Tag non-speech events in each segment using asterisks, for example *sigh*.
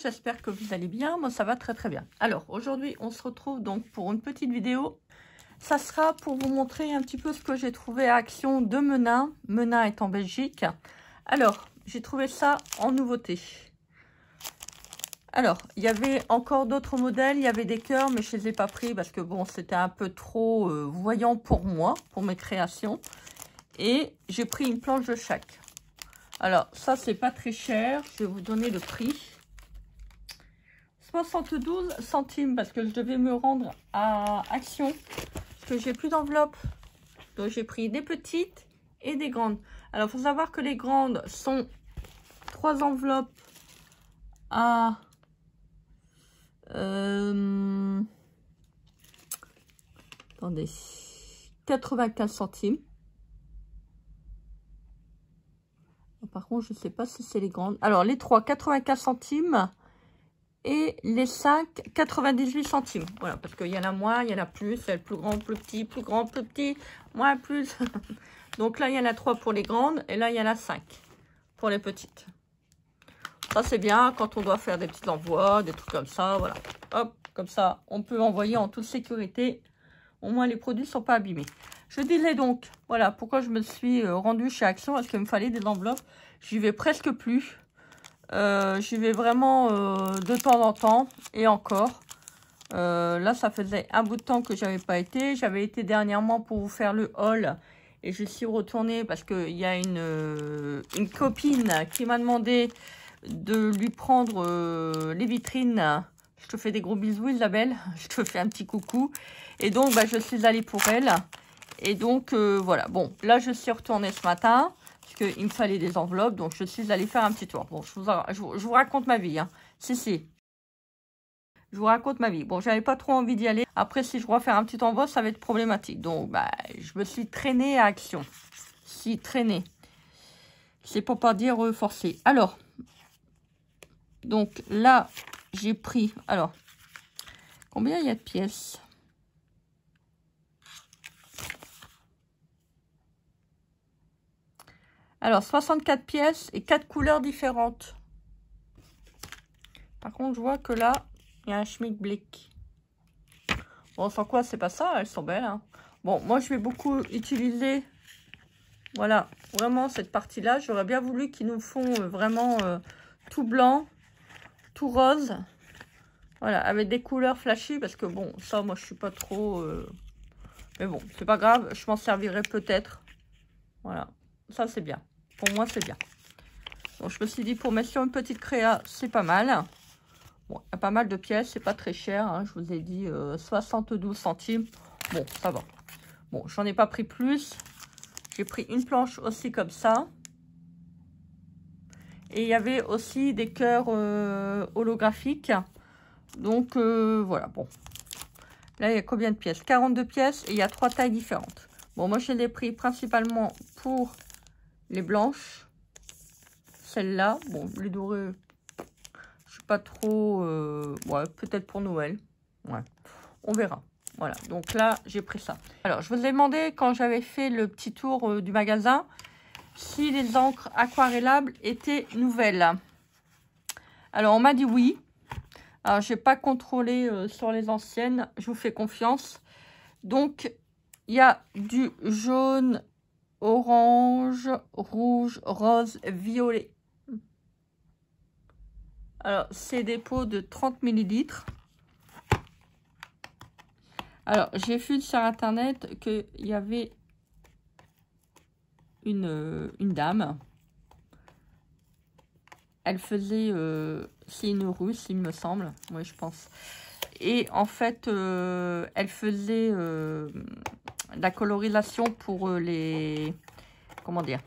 j'espère que vous allez bien, moi ça va très très bien. Alors aujourd'hui on se retrouve donc pour une petite vidéo, ça sera pour vous montrer un petit peu ce que j'ai trouvé à Action de Menin, Menin est en Belgique. Alors j'ai trouvé ça en nouveauté. Alors, il y avait encore d'autres modèles, il y avait des cœurs, mais je ne les ai pas pris parce que bon, c'était un peu trop euh, voyant pour moi, pour mes créations. Et j'ai pris une planche de chaque. Alors, ça, c'est pas très cher. Je vais vous donner le prix. 72 centimes parce que je devais me rendre à Action parce que j'ai plus d'enveloppe. Donc j'ai pris des petites et des grandes. Alors il faut savoir que les grandes sont trois enveloppes à euh, attendez 95 centimes. Par contre, je sais pas si c'est les grandes. Alors les trois 95 centimes et les 5, 98 centimes. Voilà, parce qu'il y en a moins, il y en a plus, elle plus grand, plus petit, plus grand, plus petit, moins, plus. *laughs* Donc là, il y en a 3 pour les grandes et là, il y en a 5 pour les petites. Ça, c'est bien quand on doit faire des petits envois, des trucs comme ça, voilà. Hop, comme ça, on peut envoyer en toute sécurité. Au moins, les produits ne sont pas abîmés. Je disais donc, voilà, pourquoi je me suis euh, rendue chez Action, parce qu'il me fallait des enveloppes. J'y vais presque plus. Euh, J'y vais vraiment euh, de temps en temps et encore. Euh, là, ça faisait un bout de temps que j'avais pas été. J'avais été dernièrement pour vous faire le hall Et je suis retournée parce qu'il y a euh, une, copine qui m'a demandé de lui prendre les vitrines. Je te fais des gros bisous, Isabelle. *laughs* Je te fais un petit coucou. Et donc, bah, je suis allée pour elle. Et donc, voilà. Bon, là, je suis retournée ce matin qu'il me fallait des enveloppes, donc je suis allée faire un petit tour. Bon, je vous, raconte ma vie, hein. si, si. Je vous raconte ma vie. Bon, j'avais pas trop envie d'y aller. Après, si je dois faire un petit envoi, ça va être problématique. Donc, bah, je me suis traînée à Action. Si, traînée. C'est pour pas dire euh, forcé. Alors, donc là, j'ai pris... Alors, combien il y a de pièces Alors, 64 pièces et 4 couleurs différentes. Par contre, je vois que là, il y a un schmick-blick. Bon, sans quoi, c'est pas ça, elles sont belles. Hein. Bon, moi, je vais beaucoup utiliser, voilà, vraiment cette partie-là. J'aurais bien voulu qu'ils nous font euh, vraiment euh, tout blanc, tout rose. Voilà, avec des couleurs flashy, parce que bon, ça, moi, je suis pas trop... Euh, mais bon, c'est pas grave, je m'en servirai peut-être. Voilà, ça, c'est bien. Pour moi, c'est bien. je me suis dit, pour mettre sur une petite créa, c'est pas mal. il y a pas mal de pièces, c'est pas très cher. Hein. je vous ai dit 72 euh, centimes. Bon, ça va. Bon, j'en ai pas pris plus. J'ai pris une planche aussi comme ça. Et il y avait aussi des cœurs euh, holographiques. Donc, euh, voilà, bon. Là, il y a combien de pièces 42 pièces et il y a trois tailles différentes. Bon, moi, je les ai pris principalement pour les blanches. Celle-là, bon, les dorées, je suis pas trop... Euh, ouais, peut-être pour Noël. Ouais, on verra. Voilà, donc là, j'ai pris ça. Alors, je vous ai demandé, quand j'avais fait le petit tour euh, du magasin, si les encres aquarellables étaient nouvelles. Alors, on m'a dit oui. Alors, ah, je n'ai pas contrôlé euh, sur les anciennes. Je vous fais confiance. Donc, il y a du jaune, orange, rouge, rose, violet. Alors, c'est des pots de 30 ml Alors, j'ai vu sur Internet qu'il y avait une, euh, dame. Elle faisait... Euh, c'est une russe, il me semble. Oui, je pense. Et en fait, euh, elle faisait la colorisation pour euh, les... Comment dire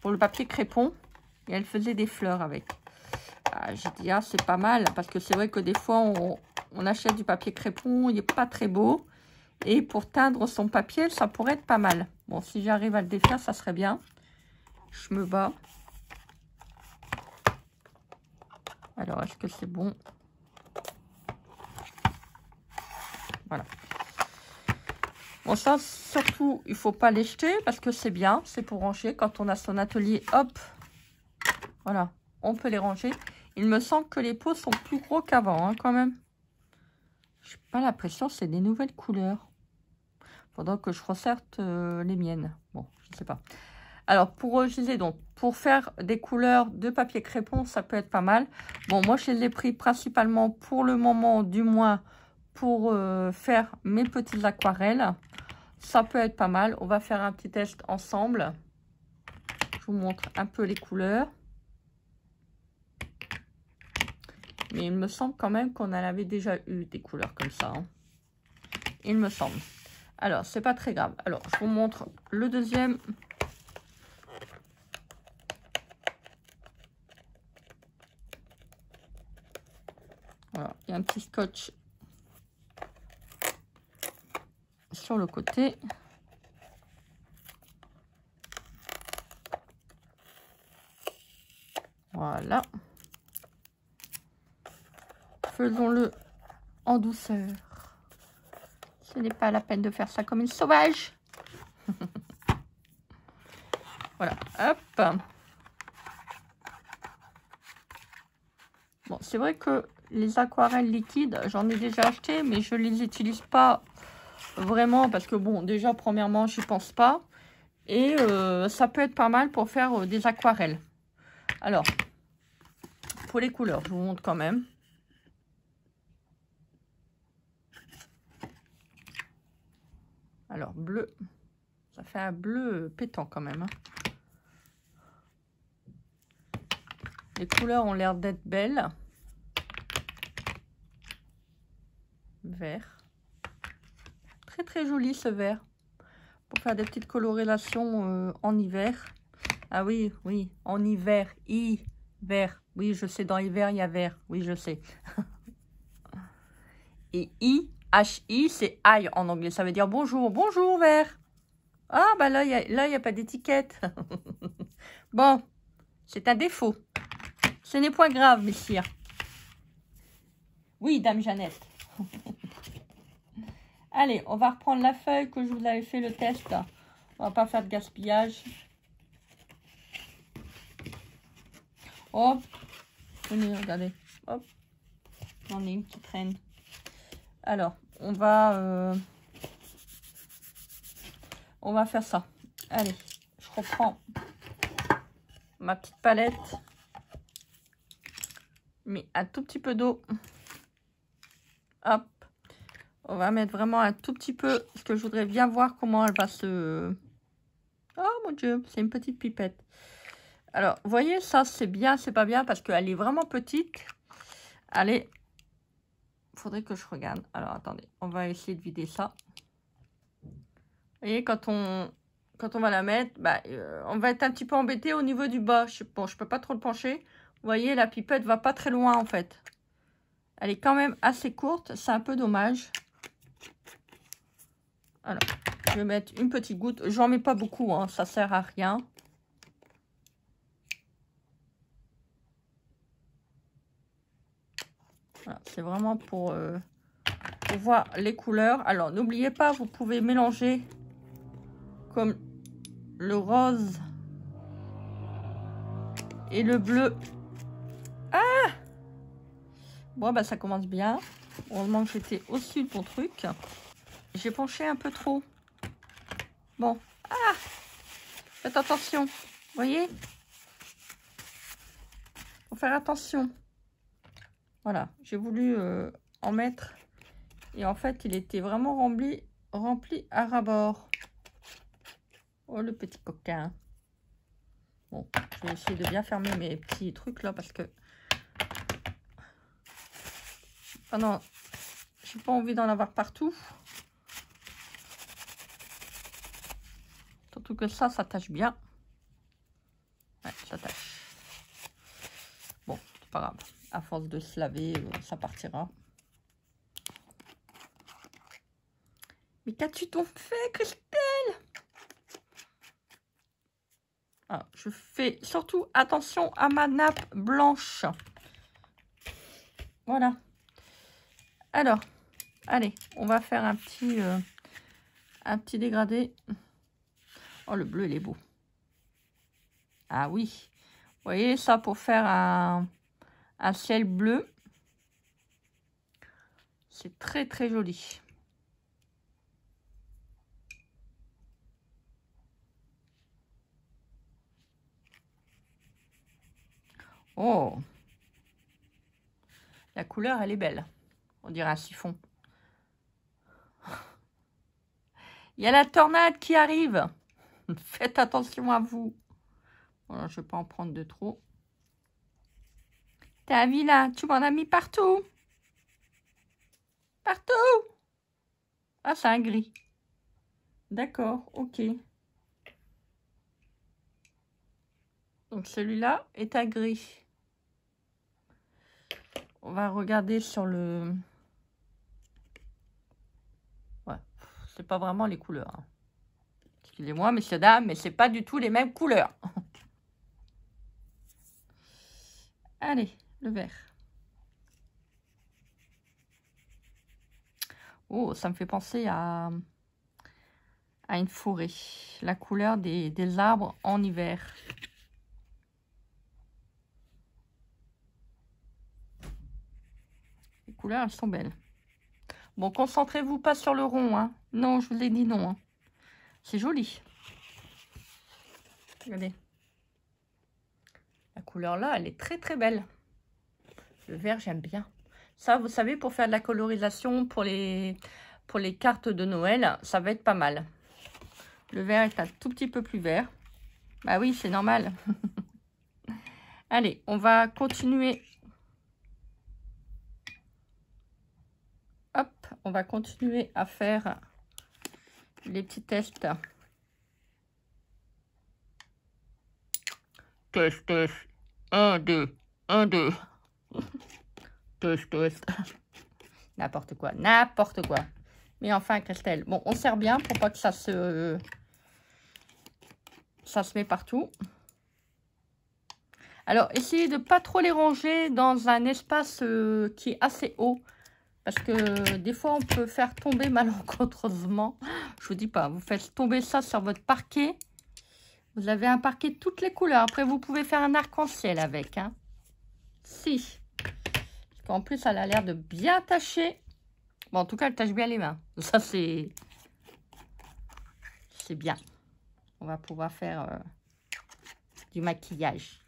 Pour le papier crépon. Et elle faisait des fleurs avec. Ah, J'ai dit, ah, c'est pas mal. Parce que c'est vrai que des fois, on, on achète du papier crépon. Il n'est pas très beau. Et pour teindre son papier, ça pourrait être pas mal. Bon, si j'arrive à le défaire, ça serait bien. Je me bats. Alors, est-ce que c'est bon Voilà. Bon, ça, surtout, il faut pas les jeter parce que c'est bien. C'est pour ranger. Quand on a son atelier, hop, voilà, on peut les ranger. Il me semble que les pots sont plus gros qu'avant, hein, quand même. Je n'ai pas l'impression, c'est des nouvelles couleurs. Pendant que je resserte euh, les miennes. Bon, je ne sais pas. Alors, pour, utiliser euh, donc, pour faire des couleurs de papier crépon, ça peut être pas mal. Bon, moi, je les ai pris principalement pour le moment, du moins, pour euh, faire mes petites aquarelles. Ça peut être pas mal. On va faire un petit test ensemble. Je vous montre un peu les couleurs. Mais il me semble quand même qu'on en avait déjà eu des couleurs comme ça. Hein. Il me semble. Alors, c'est pas très grave. Alors, je vous montre le deuxième. Voilà, il y a un petit scotch le côté. Voilà. Faisons-le en douceur. Ce n'est pas la peine de faire ça comme une sauvage. *laughs* voilà, hop. Bon, c'est vrai que les aquarelles liquides, j'en ai déjà acheté, mais je les utilise pas Vraiment, parce que bon, déjà, premièrement, je n'y pense pas. Et euh, ça peut être pas mal pour faire euh, des aquarelles. Alors, pour les couleurs, je vous montre quand même. Alors, bleu. Ça fait un bleu pétant quand même. Hein. Les couleurs ont l'air d'être belles. Vert très joli ce vert. Pour faire des petites colorations euh, en hiver. Ah oui, oui, en hiver, vert. Oui, je sais, dans hiver, il y a vert. Oui, je sais. *laughs* Et I, H-I, c'est I en anglais. Ça veut dire bonjour, bonjour vert. Ah, bah là, il n'y a, a, pas d'étiquette. *laughs* bon, c'est un défaut. Ce n'est point grave, messire. Oui, dame Jeannette. *laughs* Allez, on va reprendre la feuille que je vous avais fait le test. On va pas faire de gaspillage. Hop. Venez, regardez. Hop. J'en ai une qui traîne. Alors, on va... Euh, on va faire ça. Allez, je reprends ma petite palette. Mais un tout petit peu d'eau. Hop. On va mettre vraiment un tout petit peu, parce que je voudrais bien voir comment elle va se... Oh mon dieu, c'est une petite pipette. Alors, vous voyez, ça c'est bien, c'est pas bien, parce qu'elle est vraiment petite. Allez, il Faudrait que je regarde. Alors, attendez, on va essayer de vider ça. Vous voyez, quand on, quand on va la mettre, bah, euh, on va être un petit peu embêté au niveau du bas. bon, je peux pas trop le pencher. Vous voyez, la pipette va pas très loin en fait. Elle est quand même assez courte, c'est un peu dommage. Alors, je vais mettre une petite goutte. J'en mets pas beaucoup, hein, ça sert à rien. C'est vraiment euh, pour, voir les couleurs. Alors, n'oubliez pas, vous pouvez mélanger comme le rose et le bleu. Ah Bon, bah, ça commence bien. Heureusement que j'étais au-dessus de ton truc. J'ai penché un peu trop. Bon. Ah Faites attention. Vous voyez Faut faire attention. Voilà. J'ai voulu euh, en mettre. Et en fait, il était vraiment rempli, rempli à bord. Oh, le petit coquin. Bon, je vais essayer de bien fermer mes petits trucs là parce que... Ah non, j'ai pas envie d'en avoir partout. que ça, s'attache bien. ça Bon, pas grave. À force de se laver, euh, ça partira. Mais qu'as-tu donc fait, Christelle ah, Je fais surtout attention à ma nappe blanche. Voilà. Alors, allez, on va faire un petit, euh, un petit dégradé. Oh, le bleu, il est beau. Ah oui. Vous voyez, ça, pour faire un, ciel bleu, c'est très, très joli. Oh La couleur, elle est belle. On dirait un siphon. *laughs* Il y a la tornade qui arrive *laughs* Faites attention à vous. je ne vais pas en prendre de trop. Ta vie là, tu m'en as mis partout. Partout. Ah, c'est un gris. D'accord, ok. Donc celui-là est un gris. On va regarder sur le... Ouais, c'est pas vraiment les couleurs. Hein. Excusez-moi, messieurs, dames, mais ce n'est pas du tout les mêmes couleurs. Allez, le vert. Oh, ça me fait penser à, à une forêt. La couleur des, arbres en hiver. Les couleurs, elles sont belles. Bon, concentrez-vous pas sur le rond. Hein. Non, je vous l'ai dit non. Hein. C'est joli. Regardez. La couleur là, elle est très très belle. Le vert, j'aime bien. Ça, vous savez, pour faire de la colorisation pour les, pour les cartes de Noël, ça va être pas mal. Le vert est un tout petit peu plus vert. Bah oui, c'est normal. *laughs* Allez, on va continuer. Hop, on va continuer à faire les petits tests. Test, test. Un, deux. Un, deux. *laughs* test, test. *laughs* N'importe quoi, n'importe quoi. Mais enfin, Christelle, bon, on sert bien pour pas que ça se... Ça se met partout. Alors, essayez de pas trop les ranger dans un espace euh, qui est assez haut. Parce que des fois, on peut faire tomber malencontreusement. Je vous dis pas, vous faites tomber ça sur votre parquet. Vous avez un parquet de toutes les couleurs. Après, vous pouvez faire un arc-en-ciel avec. Hein. Si. En plus, elle a l'air de bien tacher. Bon, en tout cas, elle tâche bien les mains. Ça, c'est... C'est bien. On va pouvoir faire euh, du maquillage.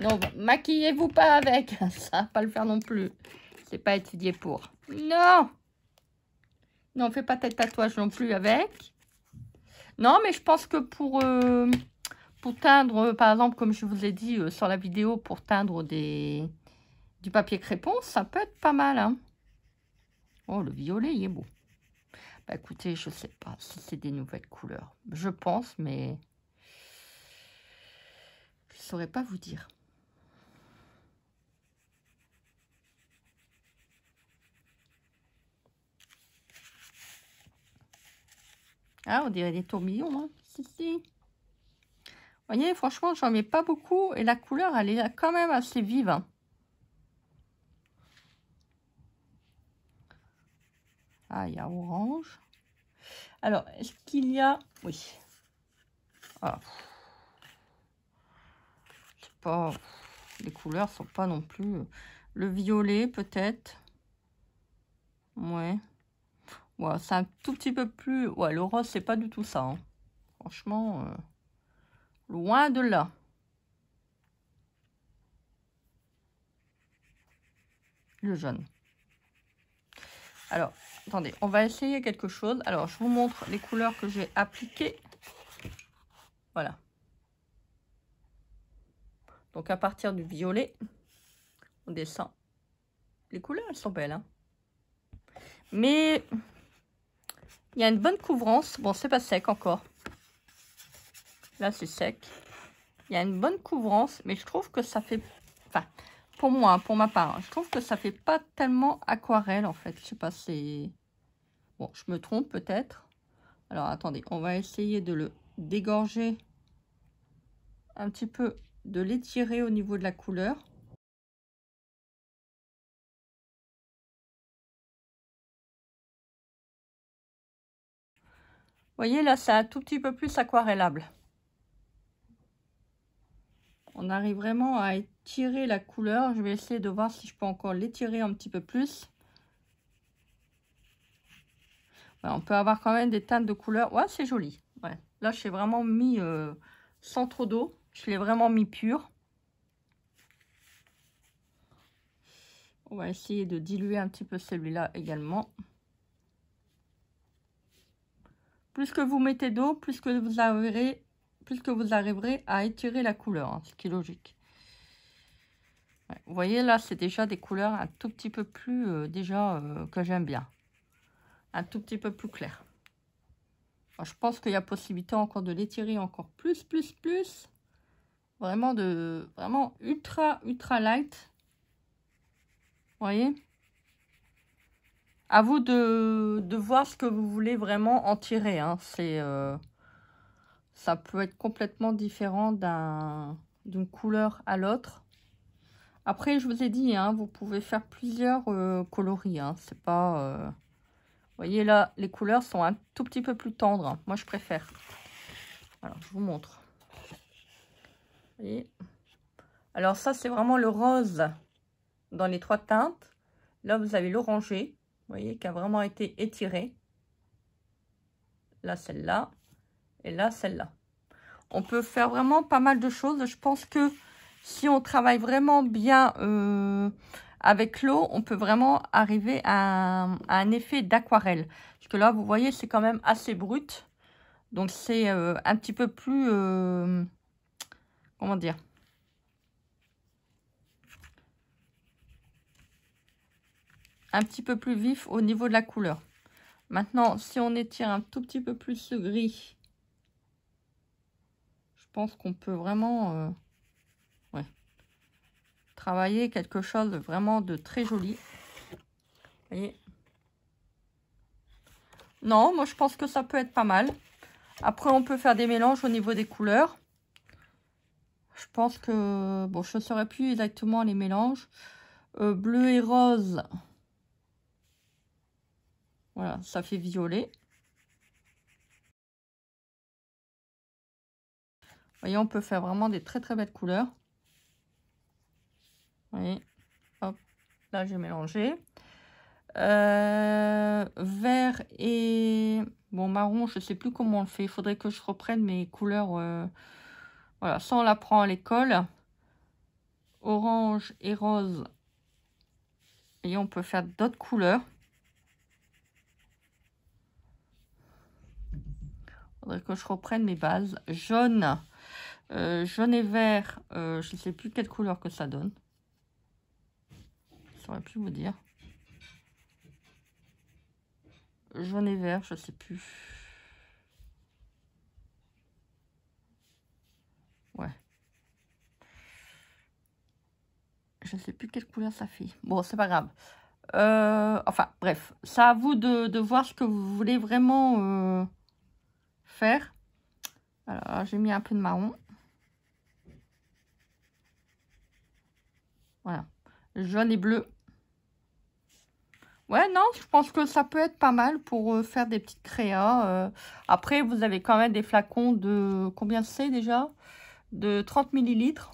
Non, maquillez-vous pas avec. *laughs* Ça pas le faire non plus pas étudié pour. Non Non, fais pas tête tatouage non plus avec. Non, mais je pense que pour, euh, pour teindre, euh, par exemple, comme je vous ai dit euh, sur la vidéo, pour teindre des, du papier crépon, ça peut être pas mal. Hein. Oh, le violet, il est beau. Bah, écoutez, je sais pas si c'est des nouvelles couleurs. Je pense, mais je saurais pas vous dire. Ah, on dirait des tourbillons. Hein. Si, si. Vous voyez, franchement, j'en mets pas beaucoup. Et la couleur, elle est quand même assez vive. Hein. Ah, il y a orange. Alors, est-ce qu'il y a... Oui. Ah. pas... Les couleurs sont pas non plus... Euh, le violet, peut-être. Ouais c'est un tout petit peu plus... Ouais, le rose, c'est pas du tout ça. Hein. Franchement, euh, loin de là. Le jaune. Alors, attendez, on va essayer quelque chose. Alors, je vous montre les couleurs que j'ai appliquées. Voilà. Donc, à partir du violet, on descend. Les couleurs, elles sont belles. Hein. Mais il y a une bonne couvrance. Bon, c'est pas sec encore. Là, c'est sec. Il y a une bonne couvrance, mais je trouve que ça fait... Enfin, pour moi, hein, pour ma part, hein, je trouve que ça fait pas tellement aquarelle, en fait. Je sais pas, c'est... Bon, je me trompe peut-être. Alors, attendez, on va essayer de le dégorger un petit peu, de l'étirer au niveau de la couleur. voyez, là, c'est un tout petit peu plus aquarellable. On arrive vraiment à étirer la couleur. Je vais essayer de voir si je peux encore l'étirer un petit peu plus. on peut avoir quand même des teintes de couleur. Ouais, c'est joli. Là, je l'ai vraiment mis euh, sans trop d'eau. Je l'ai vraiment mis pur. On va essayer de diluer un petit peu celui-là également. Plus que vous mettez d'eau, plus que vous arriverez, plus que vous arriverez à étirer la couleur, hein, ce qui est logique. vous voyez, là, c'est déjà des couleurs un tout petit peu plus, euh, déjà, euh, que j'aime bien. Un tout petit peu plus clair. je pense qu'il y a possibilité encore de l'étirer encore plus, plus, plus. Vraiment, de, vraiment ultra, ultra light. Vous voyez à vous de, voir ce que vous voulez vraiment en tirer. Hein. C'est, euh, ça peut être complètement différent d'une couleur à l'autre. Après, je vous ai dit, hein, vous pouvez faire plusieurs euh, coloris. Hein. C'est pas... Euh, voyez là, les couleurs sont un tout petit peu plus tendres. Moi, je préfère. Alors, je vous montre. Alors ça, c'est vraiment le rose dans les trois teintes. Là, vous avez l'oranger. Vous voyez, qui a vraiment été étiré Là, celle-là. Et là, celle-là. On peut faire vraiment pas mal de choses. Je pense que si on travaille vraiment bien euh, avec l'eau, on peut vraiment arriver à, un effet d'aquarelle. Parce que là, vous voyez, c'est quand même assez brut. Donc, c'est euh, un petit peu plus... Euh, comment dire un petit peu plus vif au niveau de la couleur. Maintenant, si on étire un tout petit peu plus ce gris, je pense qu'on peut vraiment euh, travailler quelque chose de vraiment de très joli. Non, moi je pense que ça peut être pas mal. Après, on peut faire des mélanges au niveau des couleurs. Je pense que... Bon, je ne saurais plus exactement les mélanges. Euh, bleu et rose, voilà, ça fait violet. voyez, on peut faire vraiment des très très belles couleurs. Vous hop, là j'ai mélangé. Euh, vert et bon marron, je sais plus comment on le fait. Il faudrait que je reprenne mes couleurs. Euh, voilà, ça on l'apprend à l'école. Orange et rose. Et on peut faire d'autres couleurs. faudrait que je reprenne mes bases. Jaune, euh, jaune et vert, euh, je ne sais plus quelle couleur que ça donne. Je saurais plus vous dire. Jaune et vert, je ne sais plus. Ouais. Je ne sais plus quelle couleur ça fait. Bon, c'est pas grave. Euh, enfin, bref, ça à vous de, voir ce que vous voulez vraiment alors, j'ai mis un peu de marron. Voilà. Jaune et bleu. Ouais, non, je pense que ça peut être pas mal pour euh, faire des petites créas. Euh. après, vous avez quand même des flacons de... Combien c'est déjà De 30 millilitres.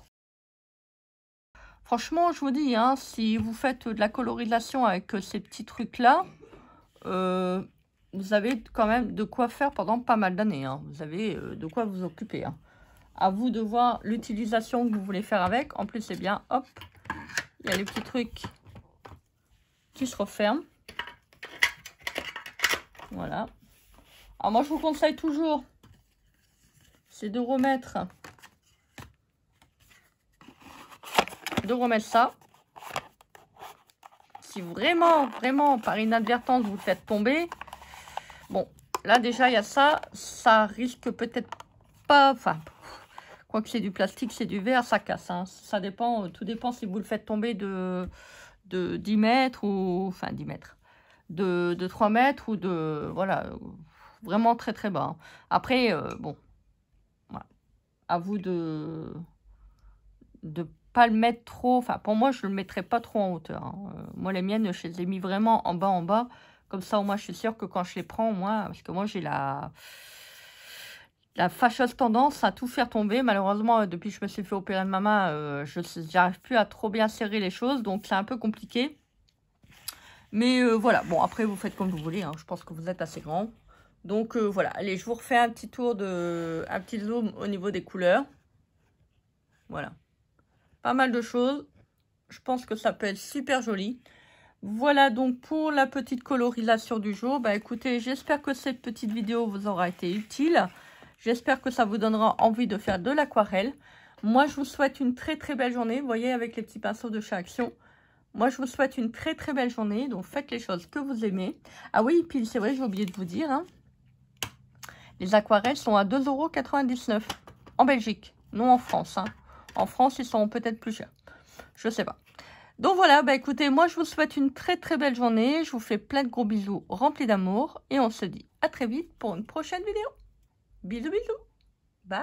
Franchement, je vous dis, hein, si vous faites de la colorisation avec euh, ces petits trucs-là, vous avez quand même de quoi faire pendant pas mal d'années. Hein. Vous avez euh, de quoi vous occuper. Hein. À vous de voir l'utilisation que vous voulez faire avec. En plus, c'est eh bien, hop, il y a les petits trucs qui se referment. Voilà. Alors moi, je vous conseille toujours, c'est de remettre, de remettre ça. Si vraiment, vraiment, par inadvertance, vous faites tomber, Là, déjà, il y a ça. Ça risque peut-être pas... Enfin, quoi que c'est du plastique, c'est du verre, ça casse. Hein. Ça dépend, euh, tout dépend si vous le faites tomber de, de 10 mètres ou... Enfin, 10 mètres. De, de 3 mètres ou de... Voilà, vraiment très très bas. Hein. Après, euh, bon, à vous de de pas le mettre trop. Enfin, pour moi, je le mettrais pas trop en hauteur. Hein. Euh, moi, les miennes, je les ai mis vraiment en bas en bas comme ça, au moins, je suis sûre que quand je les prends, moi, parce que moi, j'ai la fâcheuse tendance à tout faire tomber. Malheureusement, euh, depuis que je me suis fait opérer de ma main, euh, je n'arrive plus à trop bien serrer les choses, donc c'est un peu compliqué. Mais euh, voilà, bon, après, vous faites comme vous voulez, hein. je pense que vous êtes assez grand. Donc voilà, allez, je vous refais un petit tour de... un petit zoom au niveau des couleurs. Voilà. Pas mal de choses. Je pense que ça peut être super joli. Voilà donc pour la petite colorisation du jour. Bah écoutez, j'espère que cette petite vidéo vous aura été utile. J'espère que ça vous donnera envie de faire de l'aquarelle. Moi, je vous souhaite une très très belle journée. Vous voyez, avec les petits pinceaux de chez Action. Moi, je vous souhaite une très très belle journée. Donc, faites les choses que vous aimez. Ah oui, puis c'est vrai, j'ai oublié de vous dire. Hein. les aquarelles sont à 2,99€ en Belgique, non en France. Hein. En France, ils sont peut-être plus chers. Je ne sais pas. Donc voilà, bah écoutez, moi je vous souhaite une très très belle journée. Je vous fais plein de gros bisous remplis d'amour. Et on se dit à très vite pour une prochaine vidéo. Bisous bisous. Bye.